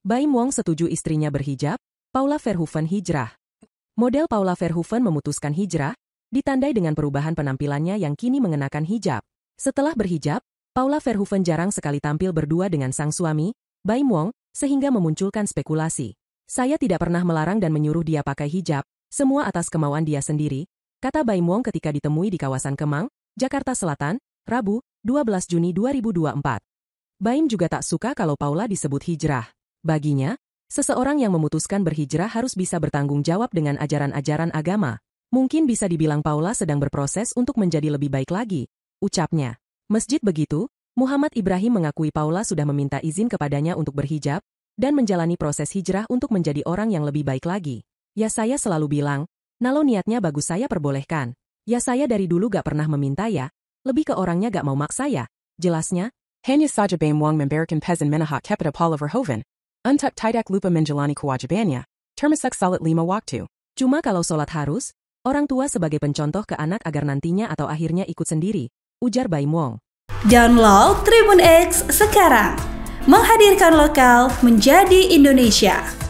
Baim Wong setuju istrinya berhijab, Paula Verhoeven hijrah. Model Paula Verhoeven memutuskan hijrah, ditandai dengan perubahan penampilannya yang kini mengenakan hijab. Setelah berhijab, Paula Verhoeven jarang sekali tampil berdua dengan sang suami, Baim Wong, sehingga memunculkan spekulasi. Saya tidak pernah melarang dan menyuruh dia pakai hijab, semua atas kemauan dia sendiri, kata Baim Wong ketika ditemui di kawasan Kemang, Jakarta Selatan, Rabu, 12 Juni 2024. Baim juga tak suka kalau Paula disebut hijrah. Baginya, seseorang yang memutuskan berhijrah harus bisa bertanggung jawab dengan ajaran-ajaran agama. Mungkin bisa dibilang Paula sedang berproses untuk menjadi lebih baik lagi, ucapnya. Masjid begitu, Muhammad Ibrahim mengakui Paula sudah meminta izin kepadanya untuk berhijab dan menjalani proses hijrah untuk menjadi orang yang lebih baik lagi. Ya saya selalu bilang, Nalo niatnya bagus saya perbolehkan. Ya saya dari dulu gak pernah meminta ya, lebih ke orangnya gak mau maksa ya, jelasnya. Hanya saja Bem Wang memberikan Pezin Menahak kepada Paula Verhoeven, untuk tidak lupa menjalani kewajibannya, termasuk salat lima waktu. Cuma kalau sholat harus, orang tua sebagai pencontoh ke anak agar nantinya atau akhirnya ikut sendiri, ujar Bai Wong. Download Tribun X sekarang, menghadirkan lokal menjadi Indonesia.